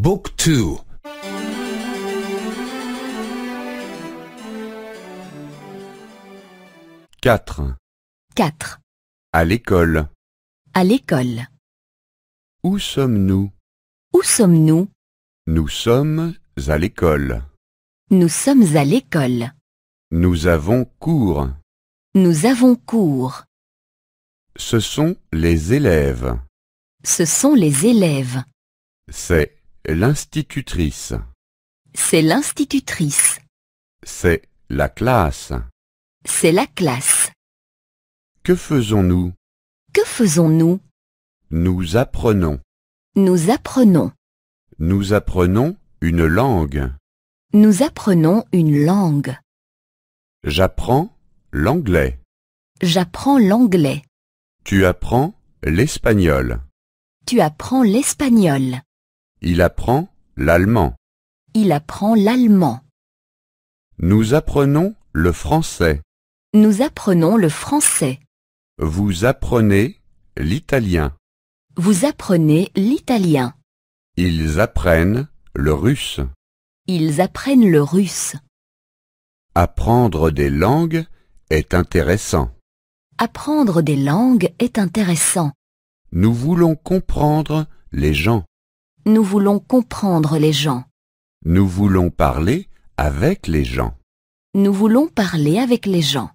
Book 2 4 4 À l'école À l'école Où sommes-nous Où sommes-nous Nous sommes à l'école Nous sommes à l'école Nous avons cours Nous avons cours Ce sont les élèves Ce sont les élèves C'est L'institutrice. C'est l'institutrice. C'est la classe. C'est la classe. Que faisons-nous Que faisons-nous Nous apprenons. Nous apprenons. Nous apprenons une langue. Nous apprenons une langue. J'apprends l'anglais. J'apprends l'anglais. Tu apprends l'espagnol. Tu apprends l'espagnol. Il apprend l'allemand. Il apprend l'allemand. Nous apprenons le français. Nous apprenons le français. Vous apprenez l'italien. Vous apprenez l'italien. Ils apprennent le russe. Ils apprennent le russe. Apprendre des langues est intéressant. Apprendre des langues est intéressant. Nous voulons comprendre les gens. Nous voulons comprendre les gens. Nous voulons parler avec les gens. Nous voulons parler avec les gens.